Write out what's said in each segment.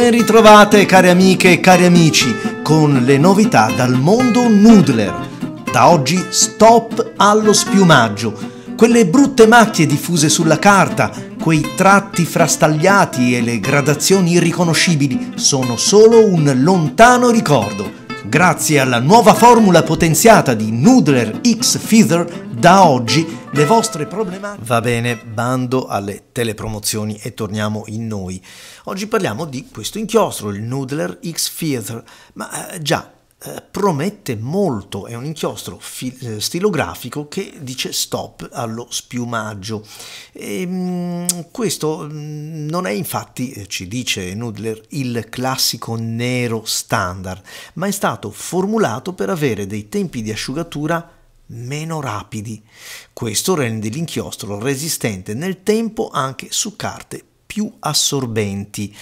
ben ritrovate cari amiche e cari amici con le novità dal mondo Noodler. Da oggi stop allo spiumaggio. Quelle brutte macchie diffuse sulla carta, quei tratti frastagliati e le gradazioni irriconoscibili sono solo un lontano ricordo. Grazie alla nuova formula potenziata di Noodler X Feather, da oggi le vostre problematiche. Va bene, bando alle telepromozioni e torniamo in noi. Oggi parliamo di questo inchiostro, il Noodler X Theater, ma eh, già eh, promette molto, è un inchiostro fi- eh, stilografico che dice stop allo spiumaggio. E, ehm, mh, questo mh, mm, non è infatti, eh, ci dice Nudler, il classico nero standard, ma è stato formulato per avere dei tempi di asciugatura meno rapidi. Questo rende l'inchiostro resistente nel tempo anche su carte più assorbenti.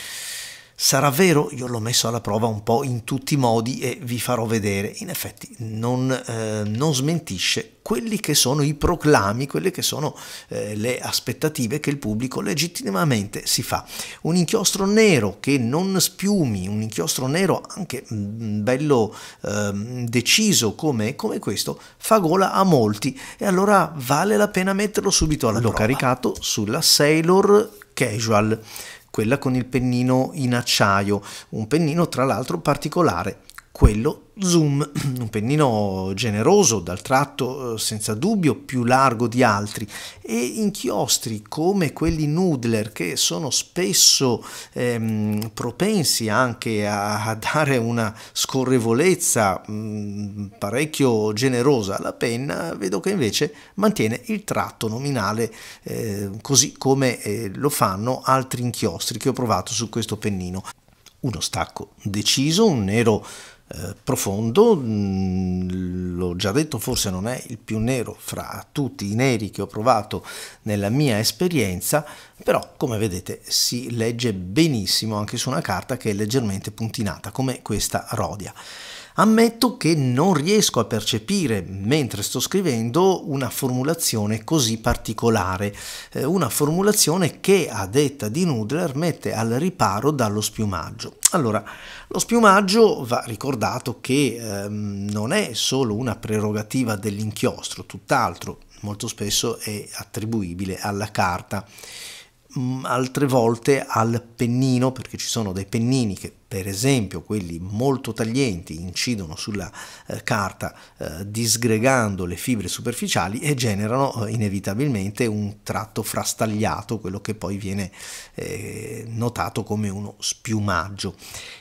Sarà vero? Io l'ho messo alla prova un po' in tutti i modi e vi farò vedere. In effetti non, eh, non smentisce quelli che sono i proclami, quelle che sono eh, le aspettative che il pubblico legittimamente si fa. Un inchiostro nero che non spiumi, un inchiostro nero anche mm, bello eh, deciso come, come questo, fa gola a molti e allora vale la pena metterlo subito alla L'ho prova. L'ho caricato sulla Sailor Casual quella con il pennino in acciaio, un pennino tra l'altro particolare quello zoom, un pennino generoso dal tratto eh, senza dubbio più largo di altri e inchiostri come quelli Noodler che sono spesso ehm, propensi anche a, a, dare una scorrevolezza mh, mm, parecchio generosa alla penna, vedo che invece mantiene il tratto nominale eh, così come eh, lo fanno altri inchiostri che ho provato su questo pennino. Uno stacco deciso, un nero eh, profondo, mm, l'ho già detto, forse non è il più nero fra tutti i neri che ho provato nella mia esperienza, però come vedete si legge benissimo anche su una carta che è leggermente puntinata come questa Rodia. Ammetto che non riesco a percepire mentre sto scrivendo una formulazione così particolare, eh, una formulazione che a detta di Nudler mette al riparo dallo spiumaggio. Allora, lo spiumaggio va ricordato che ehm, non è solo una prerogativa dell'inchiostro, tutt'altro, molto spesso è attribuibile alla carta mm, altre volte al pennino, perché ci sono dei pennini che per esempio quelli molto taglienti incidono sulla eh, carta eh, disgregando le fibre superficiali e generano eh, inevitabilmente un tratto frastagliato, quello che poi viene eh, notato come uno spiumaggio.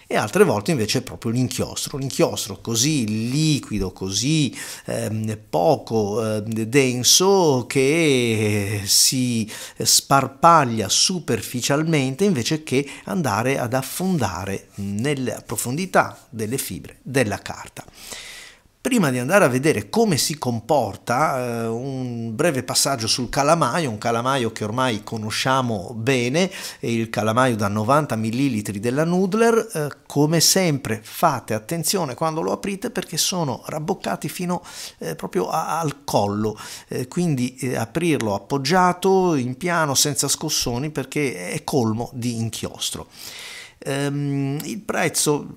E altre volte invece è proprio l'inchiostro, l'inchiostro così liquido, così ehm, poco ehm, denso che si sparpaglia superficialmente invece che andare ad affondare nella profondità delle fibre della carta. Prima di andare a vedere come si comporta, eh, un breve passaggio sul calamaio, un calamaio che ormai conosciamo bene, il calamaio da 90 ml della Noodler. Eh, come sempre fate attenzione quando lo aprite perché sono rabboccati fino eh, proprio a, al collo, eh, quindi eh, aprirlo appoggiato in piano senza scossoni perché è colmo di inchiostro. Ehm, il prezzo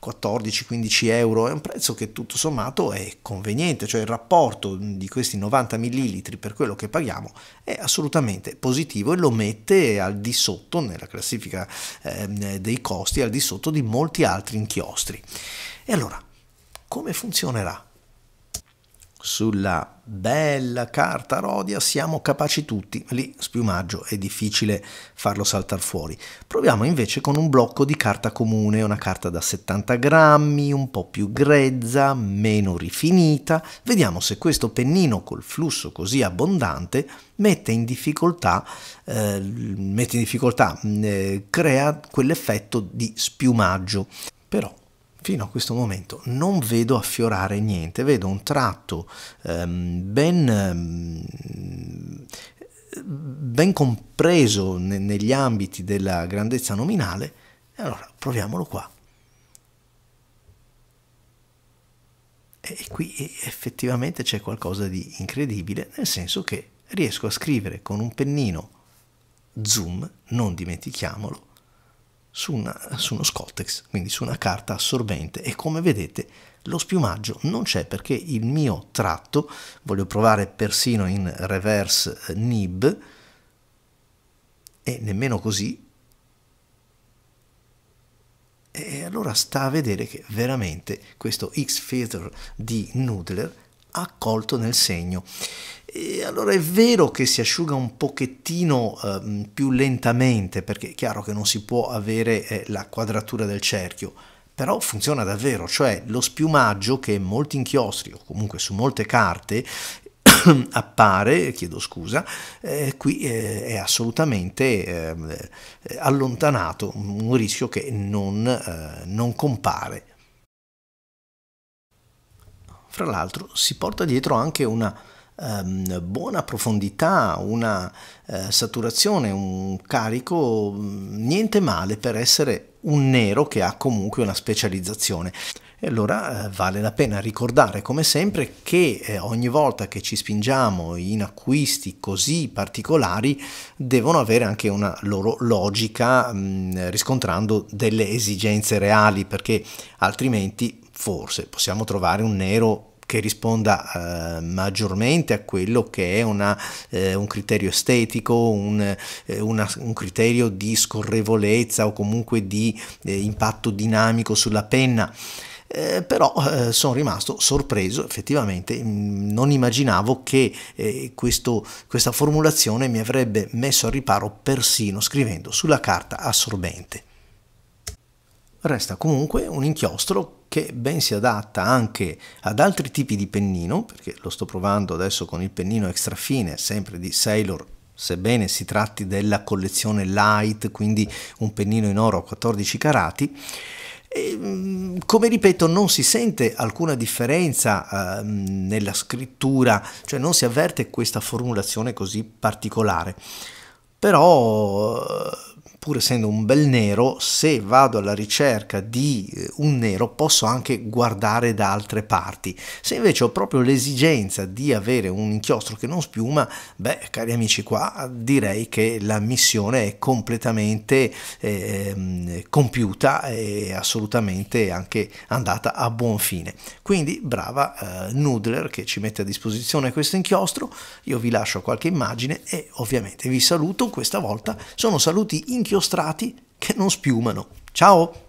14-15 euro è un prezzo che tutto sommato è conveniente, cioè il rapporto di questi 90 millilitri per quello che paghiamo è assolutamente positivo e lo mette al di sotto nella classifica ehm, dei costi, al di sotto di molti altri inchiostri. E allora, come funzionerà? sulla bella carta rodia siamo capaci tutti, lì spiumaggio è difficile farlo saltare fuori. Proviamo invece con un blocco di carta comune, una carta da 70 grammi, un po' più grezza, meno rifinita, vediamo se questo pennino col flusso così abbondante mette in difficoltà, eh, mette in difficoltà mm, eh, crea quell'effetto di spiumaggio. Però fino a questo momento non vedo affiorare niente, vedo un tratto ehm, ben, ehm, ben, compreso ne, negli ambiti della grandezza nominale, e allora proviamolo qua. E, e qui effettivamente c'è qualcosa di incredibile, nel senso che riesco a scrivere con un pennino zoom, non dimentichiamolo, su, una, su uno Scottex, quindi su una carta assorbente e come vedete lo spiumaggio non c'è perché il mio tratto, voglio provare persino in reverse eh, nib e nemmeno così e allora sta a vedere che veramente questo X-Filter di Noodler accolto nel segno. E allora è vero che si asciuga un pochettino eh, più lentamente, perché è chiaro che non si può avere eh, la quadratura del cerchio, però funziona davvero, cioè lo spiumaggio che molti inchiostri o comunque su molte carte appare, chiedo scusa, eh, qui eh, è assolutamente ehm, eh, allontanato, un rischio che non, eh, non compare fra l'altro si porta dietro anche una ehm, buona profondità, una eh, saturazione, un carico, mm, niente male per essere un nero che ha comunque una specializzazione. E allora eh, vale la pena ricordare come sempre che eh, ogni volta che ci spingiamo in acquisti così particolari devono avere anche una loro logica mh, mm, riscontrando delle esigenze reali perché altrimenti forse possiamo trovare un nero che risponda eh, maggiormente a quello che è una, eh, un criterio estetico, un, eh, una, un, criterio di scorrevolezza o comunque di eh, impatto dinamico sulla penna eh, però eh, sono rimasto sorpreso, effettivamente mm, non immaginavo che eh, questo, questa formulazione mi avrebbe messo al riparo persino scrivendo sulla carta assorbente. Resta comunque un inchiostro che ben si adatta anche ad altri tipi di pennino, perché lo sto provando adesso con il pennino extra fine, sempre di Sailor sebbene si tratti della collezione light, quindi un pennino in oro a 14 carati, e, ehm, come ripeto, non si sente alcuna differenza eh, nella scrittura, cioè non si avverte questa formulazione così particolare. Però pur essendo un bel nero, se vado alla ricerca di eh, un nero posso anche guardare da altre parti. Se invece ho proprio l'esigenza di avere un inchiostro che non spiuma, beh, cari amici qua, direi che la missione è completamente eh, compiuta e assolutamente anche andata a buon fine. Quindi brava eh, Noodler che ci mette a disposizione questo inchiostro, io vi lascio qualche immagine e ovviamente vi saluto, questa volta sono saluti inchiostrati che non spiumano. Ciao!